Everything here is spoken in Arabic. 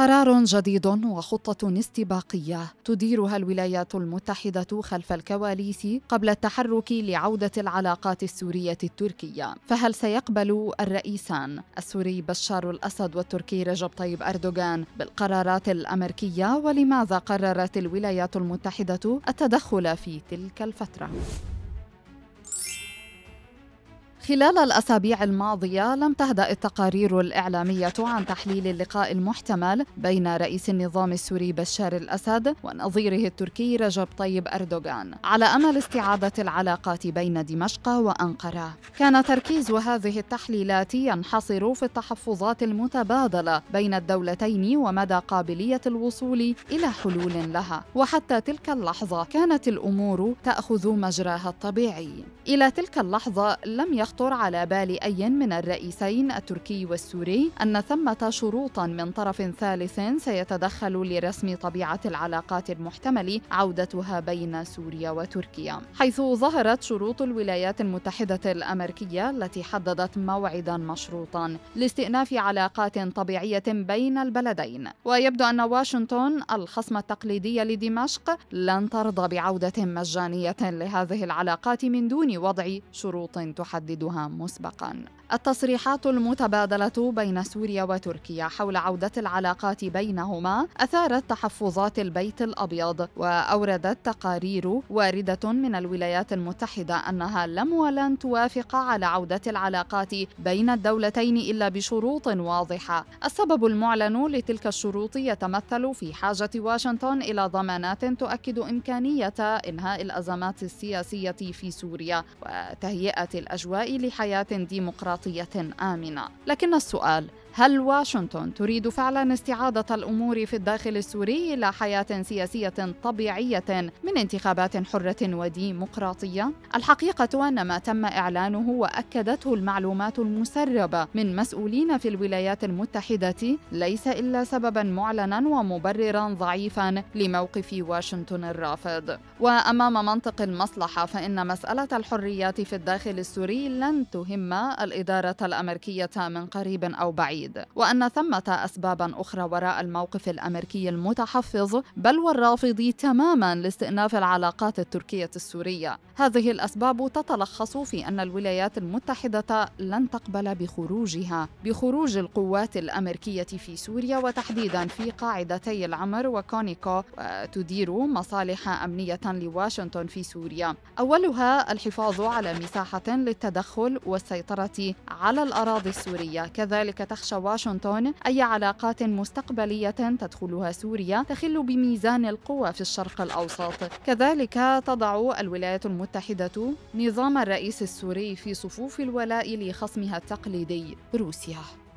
قرار جديد وخطة استباقية تديرها الولايات المتحدة خلف الكواليس قبل التحرك لعودة العلاقات السورية التركية، فهل سيقبل الرئيسان السوري بشار الأسد والتركي رجب طيب أردوغان بالقرارات الأمريكية ولماذا قررت الولايات المتحدة التدخل في تلك الفترة؟ خلال الأسابيع الماضية لم تهدأ التقارير الإعلامية عن تحليل اللقاء المحتمل بين رئيس النظام السوري بشار الأسد ونظيره التركي رجب طيب أردوغان على أمل استعادة العلاقات بين دمشق وأنقرة كان تركيز هذه التحليلات ينحصر في التحفظات المتبادلة بين الدولتين ومدى قابلية الوصول إلى حلول لها وحتى تلك اللحظة كانت الأمور تأخذ مجراها الطبيعي إلى تلك اللحظة لم يخطر يخطر على بال أي من الرئيسين التركي والسوري أن ثمة شروطا من طرف ثالث سيتدخل لرسم طبيعة العلاقات المحتمل عودتها بين سوريا وتركيا حيث ظهرت شروط الولايات المتحدة الأمريكية التي حددت موعدا مشروطا لاستئناف علاقات طبيعية بين البلدين ويبدو أن واشنطن الخصم التقليدي لدمشق لن ترضى بعودة مجانية لهذه العلاقات من دون وضع شروط تحدد موعدها مسبقا التصريحات المتبادلة بين سوريا وتركيا حول عودة العلاقات بينهما أثارت تحفظات البيت الأبيض وأوردت تقارير واردة من الولايات المتحدة أنها لم ولن توافق على عودة العلاقات بين الدولتين إلا بشروط واضحة السبب المعلن لتلك الشروط يتمثل في حاجة واشنطن إلى ضمانات تؤكد إمكانية إنهاء الأزمات السياسية في سوريا وتهيئة الأجواء لحياة حياة ديمقراطية آمنة لكن السؤال هل واشنطن تريد فعلا استعادة الأمور في الداخل السوري إلى حياة سياسية طبيعية من انتخابات حرة وديمقراطية؟ الحقيقة أن ما تم إعلانه وأكدته المعلومات المسربة من مسؤولين في الولايات المتحدة ليس إلا سببا معلنا ومبررا ضعيفا لموقف واشنطن الرافض. وأمام منطق المصلحة فإن مسألة الحريات في الداخل السوري لن تهم الإدارة الأمريكية من قريب أو بعيد. الصعيد وأن ثمة أسبابا أخرى وراء الموقف الأمريكي المتحفظ بل والرافض تماما لاستئناف العلاقات التركية السورية هذه الأسباب تتلخص في أن الولايات المتحدة لن تقبل بخروجها بخروج القوات الأمريكية في سوريا وتحديدا في قاعدتي العمر وكونيكو تدير مصالح أمنية لواشنطن في سوريا أولها الحفاظ على مساحة للتدخل والسيطرة على الأراضي السورية كذلك تخشى تخشى واشنطن أي علاقات مستقبلية تدخلها سوريا تخل بميزان القوى في الشرق الأوسط كذلك تضع الولايات المتحدة نظام الرئيس السوري في صفوف الولاء لخصمها التقليدي روسيا